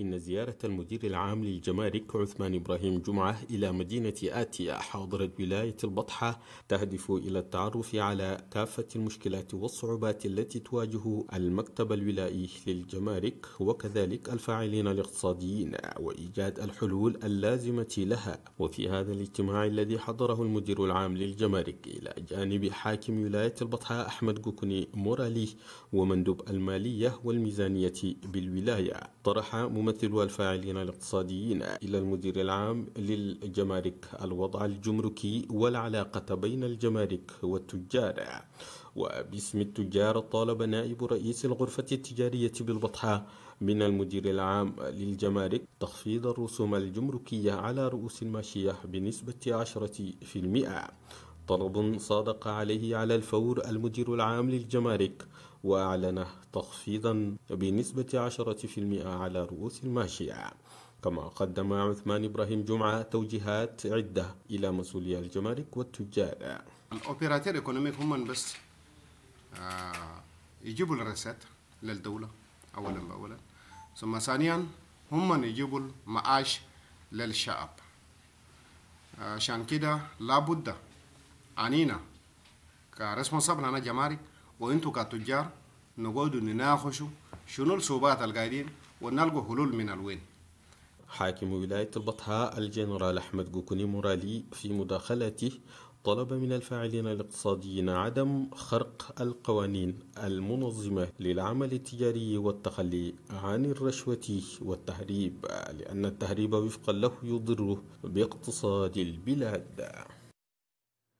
إن زيارة المدير العام للجمارك عثمان إبراهيم جمعة إلى مدينة آتية حاضرة ولاية البطحة تهدف إلى التعرف على كافة المشكلات والصعوبات التي تواجه المكتب الولائي للجمارك وكذلك الفاعلين الاقتصاديين وإيجاد الحلول اللازمة لها وفي هذا الاجتماع الذي حضره المدير العام للجمارك إلى جانب حاكم ولاية البطحة أحمد جوكني مورالي ومندوب المالية والميزانية بالولاية طرح ممثل الممثل والفاعلين الاقتصاديين إلى المدير العام للجمارك الوضع الجمركي والعلاقة بين الجمارك والتجار وباسم التجار طالب نائب رئيس الغرفة التجارية بالبطحة من المدير العام للجمارك تخفيض الرسوم الجمركية على رؤوس الماشية بنسبة 10% طلب صادق عليه على الفور المدير العام للجمارك وأعلن تخفيضا بنسبة 10% على رؤوس الماشية كما قدم عثمان إبراهيم جمعة توجيهات عدة إلى مسؤولي الجمارك والتجار الأوبيراتير إيكونوميك هم بس آه، يجيبوا الرسات للدولة أولا بأولا ثم ثانيا هم يجيبوا المعاش للشعب عشان كده لابد أنينا كرسم صبنا أنا جمارك وانتو كتجار نقعدوا نناقشوا شنو الصوبات القاعدين ونلقوا حلول من الوين حاكم ولاية البطحاء الجنرال أحمد جوكوني مورالي في مداخلته طلب من الفاعلين الاقتصاديين عدم خرق القوانين المنظمة للعمل التجاري والتخلي عن الرشوة والتهريب لأن التهريب وفقا له يضر باقتصاد البلاد